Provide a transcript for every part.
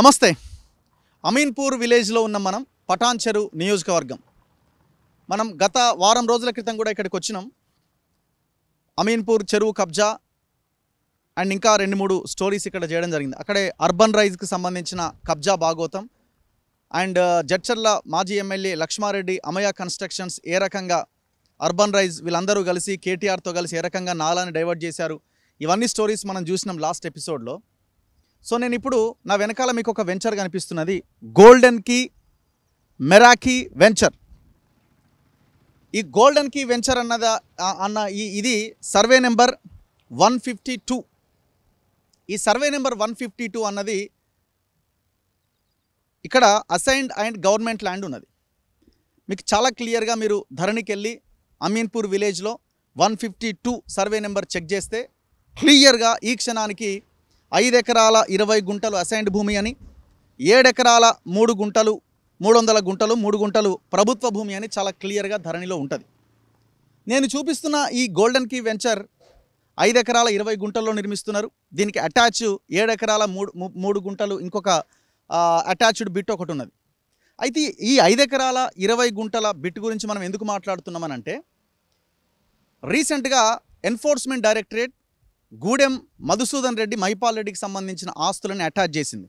నమస్తే అమీన్పూర్ విలేజ్లో ఉన్న మనం పటాన్చెరు నియోజకవర్గం మనం గత వారం రోజుల క్రితం కూడా ఇక్కడికి వచ్చినాం అమీన్పూర్ చెరువు కబ్జా అండ్ ఇంకా రెండు మూడు స్టోరీస్ ఇక్కడ చేయడం జరిగింది అక్కడే అర్బన్ రైజ్కి సంబంధించిన కబ్జా భాగోతం అండ్ జడ్చర్ల మాజీ ఎమ్మెల్యే లక్ష్మారెడ్డి అమయ కన్స్ట్రక్షన్స్ ఏ రకంగా అర్బన్ రైజ్ వీళ్ళందరూ కలిసి కేటీఆర్తో కలిసి ఏ రకంగా నాలాని డైవర్ట్ చేశారు ఇవన్నీ స్టోరీస్ మనం చూసినాం లాస్ట్ ఎపిసోడ్లో సో నేను ఇప్పుడు నా వెనకాల మీకు ఒక వెంచర్ కనిపిస్తున్నది గోల్డెన్ కీ మెరాకీ వెంచర్ ఈ గోల్డెన్ కీ వెంచర్ అన్నద అన్న ఈ ఇది survey number one fifty two ఈ survey number one fifty two అన్నది ఇక్కడ అసైన్డ్ అండ్ గవర్నమెంట్ ల్యాండ్ ఉన్నది మీకు చాలా క్లియర్గా మీరు ధరణికి వెళ్ళి అమీన్పూర్ విలేజ్లో one fifty two survey number check చేస్తే క్లియర్గా ఈ క్షణానికి ఐదెకరాల ఇరవై గుంటలు అసైన్డ్ భూమి అని ఏడెకరాల మూడు గుంటలు మూడు వందల గుంటలు మూడు గుంటలు ప్రభుత్వ భూమి అని చాలా క్లియర్గా ధరణిలో ఉంటుంది నేను చూపిస్తున్న ఈ గోల్డెన్ కీ వెంచర్ ఐదు ఎకరాల ఇరవై గుంటల్లో నిర్మిస్తున్నారు దీనికి అటాచ్ ఏడెకరాల మూడు మూడు గుంటలు ఇంకొక అటాచ్డ్ బిట్ ఒకటి ఉన్నది అయితే ఈ ఐదు ఎకరాల ఇరవై గుంటల బిట్ గురించి మనం ఎందుకు మాట్లాడుతున్నామనంటే రీసెంట్గా ఎన్ఫోర్స్మెంట్ డైరెక్టరేట్ గూడెం మధుసూదన్ రెడ్డి మైపాల్ రెడ్డికి సంబంధించిన ఆస్తులను అటాచ్ చేసింది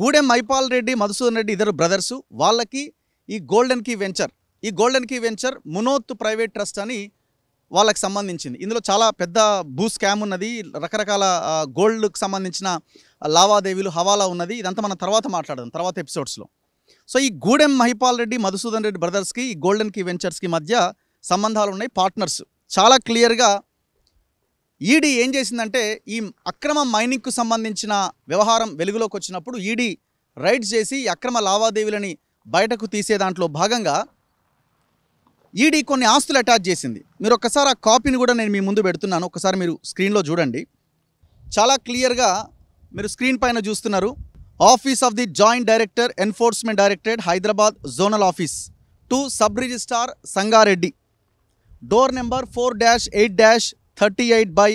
గూడెం మైపాల్ రెడ్డి మధుసూదన్ రెడ్డి ఇద్దరు బ్రదర్సు వాళ్ళకి ఈ గోల్డెన్ కీ వెంచర్ ఈ golden key venture Munoth private trust అని వాళ్ళకి సంబంధించింది ఇందులో చాలా పెద్ద భూ స్కామ్ ఉన్నది రకరకాల గోల్డ్కి సంబంధించిన లావాదేవీలు హవాలా ఉన్నది ఇదంతా మనం తర్వాత మాట్లాడదాం తర్వాత ఎపిసోడ్స్లో సో ఈ గూడెం మహిపాల్ రెడ్డి మధుసూదన్ రెడ్డి బ్రదర్స్కి ఈ గోల్డెన్ కీ వెంచర్స్కి మధ్య సంబంధాలు ఉన్నాయి పార్ట్నర్స్ చాలా క్లియర్గా ఈడీ ఏం చేసిందంటే ఈ అక్రమ మైనింగ్కు సంబంధించిన వ్యవహారం వెలుగులోకి వచ్చినప్పుడు ఈడీ రైడ్ చేసి అక్రమ లావాదేవీలని బయటకు తీసే దాంట్లో భాగంగా ఈడీ కొన్ని ఆస్తులు అటాచ్ చేసింది మీరు ఒక్కసారి ఆ కాపీని కూడా నేను మీ ముందు పెడుతున్నాను ఒకసారి మీరు స్క్రీన్లో చూడండి చాలా క్లియర్గా మీరు స్క్రీన్ పైన చూస్తున్నారు office of the joint director enforcement directorate Hyderabad zonal office to sub registrar Sangareddy door number four dash eight dash thirty eight by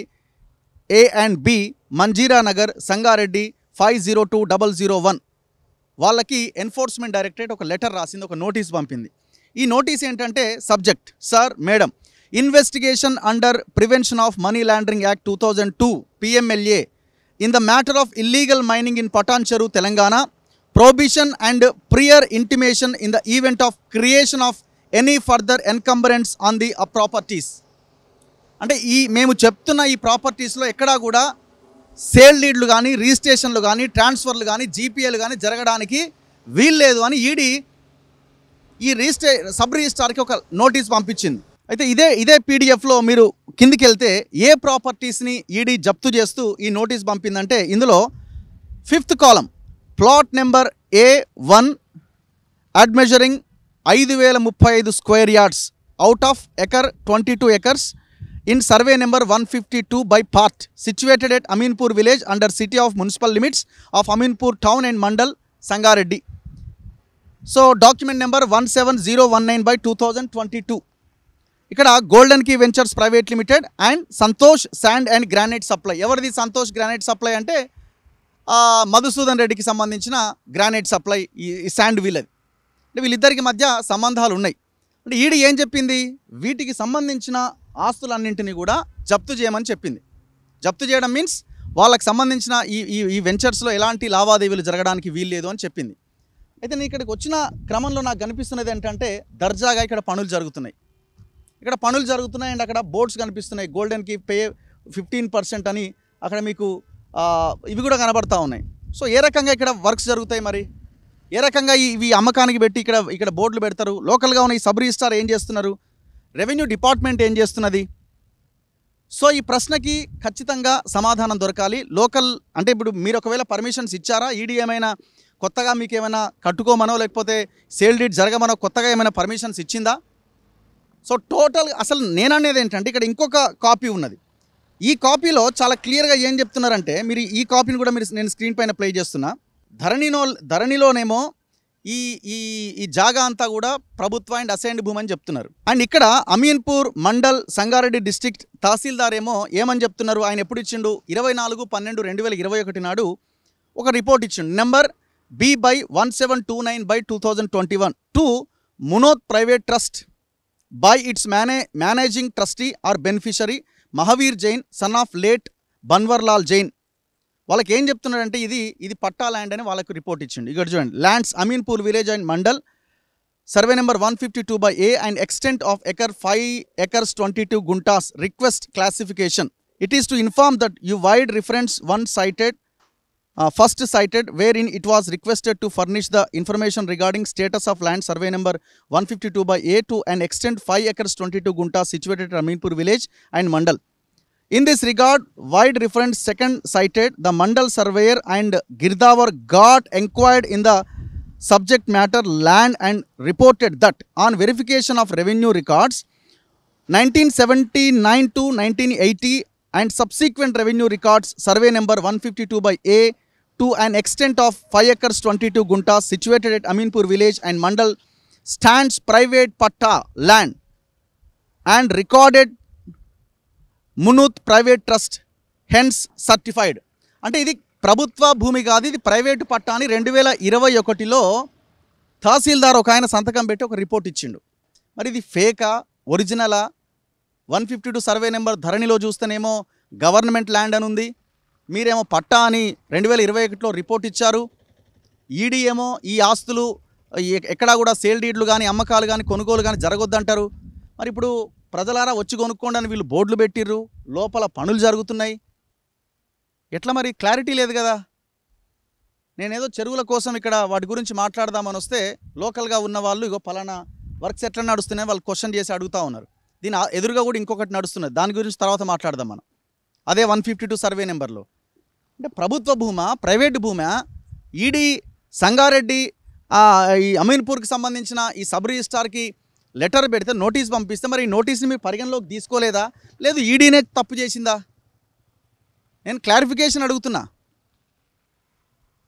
A and B Manjira Nagar Sangareddy five zero two double zero one వాళ్ళకి enforcement directorate ఒక letter రాసింది ఒక notice పంపింది ఈ notice ఏంటంటే subject sir madam investigation under prevention of money laundering act two thousand two PMLA in the matter of illegal mining in Patancheru Telangana and prior intimation in the event of creation of any further further on the a properties అంటే ఈ మేము చెప్తున్న ఈ ప్రాపర్టీస్లో ఎక్కడా కూడా sale డీడ్లు కానీ రిజిస్ట్రేషన్లు కానీ ట్రాన్స్ఫర్లు కానీ జీపీఏలు కానీ జరగడానికి వీల్లేదు అని ఈడీ ఈ రిజిస్ట్రే సబ్ రిజిస్ట్రార్కి ఒక నోటీస్ పంపించింది అయితే ఇదే ఇదే పీడిఎఫ్లో మీరు కిందికి వెళ్తే ఏ ప్రాపర్టీస్ని ఈడీ జప్తు చేస్తూ ఈ నోటీస్ పంపిందంటే ఇందులో fifth column plot number A one admeasuring ఐదు వేల ముప్పై ఐదు square yards out of acre twenty two acres in number one fifty two by part situated at Ameenpur village under city of municipal limits of Ameenpur town and mandal Sangareddy so document number one seven zero one nine by two thousand twenty two ఇక్కడ golden key ventures private limited and Santosh sand and granite supply ఎవరిది Santosh granite supply అంటే మధుసూదన్ రెడ్డికి సంబంధించిన granite supply ఈ sand wheel అంటే వీళ్ళిద్దరికి మధ్య సంబంధాలు ఉన్నాయి అంటే ఈడు ఏం చెప్పింది వీటికి సంబంధించిన ఆస్తులన్నింటినీ కూడా జప్తు చేయమని చెప్పింది జప్తు చేయడం మీన్స్ వాళ్ళకి సంబంధించిన ఈ ఈ వెంచర్స్లో ఎలాంటి లావాదేవీలు జరగడానికి వీల్లేదు అని చెప్పింది అయితే నేను ఇక్కడికి వచ్చిన క్రమంలో నాకు కనిపిస్తున్నది ఏంటంటే దర్జాగా ఇక్కడ పనులు జరుగుతున్నాయి ఇక్కడ పనులు జరుగుతున్నాయి అండ్ అక్కడ బోర్డ్స్ కనిపిస్తున్నాయి గోల్డెన్కి పే ఫిఫ్టీన్ పర్సెంట్ అని అక్కడ మీకు ఇవి కూడా కనబడతా ఉన్నాయి సో ఏ రకంగా ఇక్కడ వర్క్స్ జరుగుతాయి మరి ఏ రకంగా ఇవి అమ్మకానికి పెట్టి ఇక్కడ ఇక్కడ బోర్డులు పెడతారు లోకల్గా ఉన్న ఈ సబ్ రిజిస్టార్ ఏం చేస్తున్నారు రెవెన్యూ డిపార్ట్మెంట్ ఏం చేస్తున్నది సో ఈ ప్రశ్నకి ఖచ్చితంగా సమాధానం దొరకాలి లోకల్ అంటే ఇప్పుడు మీరు ఒకవేళ పర్మిషన్స్ ఇచ్చారా ఈడీ ఏమైనా కొత్తగా మీకు ఏమైనా కట్టుకోమనో లేకపోతే సేల్ డీట్ జరగమనో కొత్తగా ఏమైనా పర్మిషన్స్ ఇచ్చిందా సో టోటల్ అసలు నేననేది ఏంటంటే ఇక్కడ ఇంకొక కాపీ ఉన్నది ఈ కాపీలో చాలా క్లియర్గా ఏం చెప్తున్నారంటే మీరు ఈ కాపీని కూడా మీరు నేను స్క్రీన్ పైన ప్లే చేస్తున్నా ధరణిలో ధరణిలోనేమో ఈ ఈ ఈ జాగా అంతా కూడా ప్రభుత్వ అండ్ అసైన్డ్ భూమి అని చెప్తున్నారు అండ్ ఇక్కడ అమీన్పూర్ మండల్ సంగారెడ్డి డిస్టిక్ట్ తహసీల్దార్ ఏమో ఏమని చెప్తున్నారు ఆయన ఎప్పుడు ఇచ్చిండు ఇరవై నాలుగు పన్నెండు రెండు వేల ఇరవై ఒకటి నాడు ఒక రిపోర్ట్ ఇచ్చిండు number B by one seven two nine by two thousand twenty one two Munoth private trust by its mane managing trustee or beneficiary Mahavir Jain son of late Banwarlal Jain వాళ్ళకి ఏం చెప్తున్నారంటే ఇది ఇది పట్టా ల్యాండ్ అని వాళ్ళకు రిపోర్ట్ ఇచ్చిండు ఇక్కడ చూడండి lands Ameenpur village and mandal survey number one fifty two by A and extent of acre five acres twenty two guntas request classification it is to inform that you vide reference one cited first cited where in it was requested to furnish the information regarding status of land survey number one fifty two by A two and extent five acres twenty two guntas situated Ameenpur village and mandal In this regard, wide reference second cited the Mandal surveyor and Girdawar got inquired in the subject matter land and reported that on verification of revenue records, 1979 to 1980 and subsequent revenue records survey number 152 by A to an extent of 5 acres 22 gunta situated at Aminpur village and Mandal stands private patta land and recorded Munoth private trust hence certified అంటే ఇది ప్రభుత్వ భూమి కాదు ఇది private పట్టా అని రెండు వేల ఇరవై ఒకటిలో తహసీల్దార్ ఒక ఆయన సంతకం పెట్టి ఒక రిపోర్ట్ ఇచ్చిండు మరి ఇది ఫేకా ఒరిజినలా one fifty two survey number ధరణిలో చూస్తేనేమో గవర్నమెంట్ ల్యాండ్ అని ఉంది మీరేమో పట్టా అని రెండు వేల ఇరవై ఒకటిలో రిపోర్ట్ ఇచ్చారు ఈడీ ఏమో ఈ ఆస్తులు ఎక్కడా కూడా సేల్ డీడ్లు కానీ అమ్మకాలు కానీ కొనుగోలు కానీ జరగొద్దంటారు మరి ఇప్పుడు ప్రజలారా వచ్చి కొనుక్కోండి అని వీళ్ళు బోర్డులు పెట్టిర్రు లోపల పనులు జరుగుతున్నాయి ఎట్లా మరి క్లారిటీ లేదు కదా నేనేదో చెరువుల కోసం ఇక్కడ వాటి గురించి మాట్లాడదామని వస్తే లోకల్గా ఉన్న వాళ్ళు ఇగో పలానా వర్క్స్ ఎట్లా నడుస్తున్నాయి వాళ్ళు క్వశ్చన్ చేసి అడుగుతూ ఉన్నారు దీని ఎదురుగా కూడా ఇంకొకటి నడుస్తున్నది దాని గురించి తర్వాత మాట్లాడదాం మనం అదే వన్ ఫిఫ్టీ టూ సర్వే నెంబర్లో అంటే ప్రభుత్వ భూమా ప్రైవేట్ భూమా ఈడీ సంగారెడ్డి ఈ అమీన్పూర్కి సంబంధించిన ఈ సబ్ రిజిస్టార్కి లెటర్ పెడితే నోటీస్ పంపిస్తే మరి ఈ నోటీస్ని మీరు పరిగణలోకి తీసుకోలేదా లేదు ఈడీనే తప్పు చేసిందా నేను క్లారిఫికేషన్ అడుగుతున్నా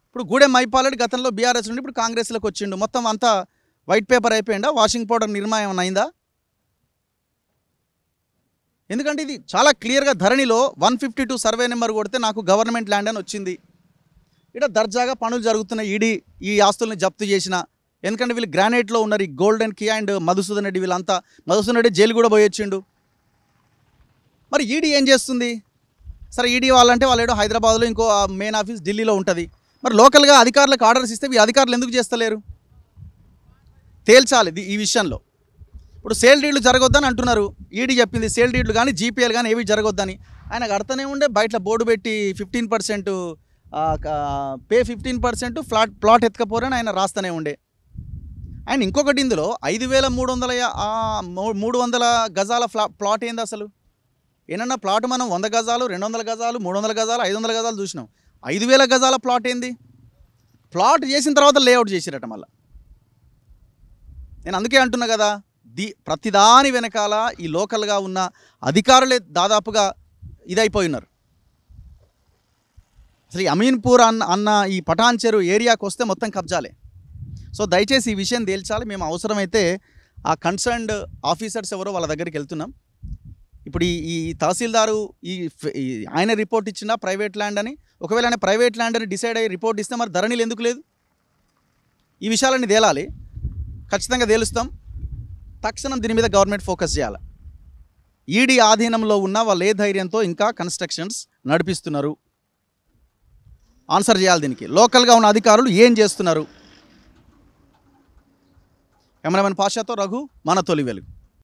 ఇప్పుడు గూడెం మైపాలెడ్ గతంలో బీఆర్ఎస్ నుండి ఇప్పుడు కాంగ్రెస్లోకి వచ్చిండు మొత్తం అంతా వైట్ పేపర్ అయిపోయిందా వాషింగ్ పౌడర్ నిర్మాణం అయిందా ఎందుకంటే ఇది చాలా క్లియర్గా ధరణిలో one fifty two survey number కొడితే నాకు గవర్నమెంట్ ల్యాండ్ అని వచ్చింది ఇక్కడ దర్జాగా పనులు జరుగుతున్న ఈడీ ఈ ఆస్తుల్ని జప్తు చేసిన ఎందుకంటే వీళ్ళు గ్రానైట్లో ఉన్నారు ఈ గోల్డెన్ కియా అండ్ మధుసూదన్ రెడ్డి వీళ్ళంతా మధుసూదన్ రెడ్డి జైలు కూడా పోయొచ్చిండు మరి ఈడీ ఏం చేస్తుంది సరే ఈడీ వాళ్ళంటే వాళ్ళు హైదరాబాద్లో ఇంకో మెయిన్ ఆఫీస్ ఢిల్లీలో ఉంటుంది మరి లోకల్గా అధికారులకు ఆర్డర్స్ ఇస్తే ఈ అధికారులు ఎందుకు చేస్తలేరు తేల్చాలి ఈ విషయంలో ఇప్పుడు సేల్ డీడ్లు జరగొద్దని అంటున్నారు ఈడీ చెప్పింది సేల్ డీడ్లు కానీ జీపీఎల్ కానీ ఏవి జరగొద్దని ఆయనకు అర్థమే ఉండే బయట బోర్డు పెట్టి fifteen percent pay fifteen percent flat plot ఎత్తుకపోరని ఆయన రాస్తూనే ఉండే అండ్ ఇంకొకటి ఇందులో ఐదు వేల మూడు వందల మూడు వందల గజాల ఫ్లా ప్లాట్ ఏంది అసలు ఏనన్నా ప్లాట్ మనం వంద గజాలు రెండు వందల గజాలు మూడు వందల గజాలు ఐదు వందల గజాలు చూసినాం ఐదు వేల గజాల ప్లాట్ ఏంది ప్లాట్ చేసిన తర్వాత లేఅవుట్ చేసిరట మళ్ళీ నేను అందుకే అంటున్నా కదా ది ప్రతిదాని వెనకాల ఈ లోకల్గా ఉన్న అధికారులే దాదాపుగా ఇదైపోయి ఉన్నారు అసలు అమీన్పూర్ అన్న అన్న ఈ పటాన్ చెరువు ఏరియాకి వస్తే మొత్తం కబ్జాలే సో దయచేసి ఈ విషయం తేల్చాలి మేము అవసరమైతే ఆ కన్సర్న్డ్ ఆఫీసర్స్ ఎవరో వాళ్ళ దగ్గరికి వెళ్తున్నాం ఇప్పుడు ఈ ఈ తహసీల్దారు ఈ ఆయన రిపోర్ట్ ఇచ్చినా ప్రైవేట్ ల్యాండ్ అని ఒకవేళ ఆయన ప్రైవేట్ ల్యాండ్ అని డిసైడ్ అయ్యి రిపోర్ట్ ఇస్తే మరి ధరణిలు ఎందుకు లేదు ఈ విషయాలన్నీ తేలాలి ఖచ్చితంగా తేలుస్తాం తక్షణం దీని మీద గవర్నమెంట్ ఫోకస్ చేయాలి ఈడీ ఆధీనంలో ఉన్న వాళ్ళు ఏ ధైర్యంతో ఇంకా కన్స్ట్రక్షన్స్ నడిపిస్తున్నారు ఆన్సర్ చేయాలి దీనికి లోకల్గా ఉన్న అధికారులు ఏం చేస్తున్నారు కెమెరామెన్ పాషాతో రఘు మన తొలి వెలుగు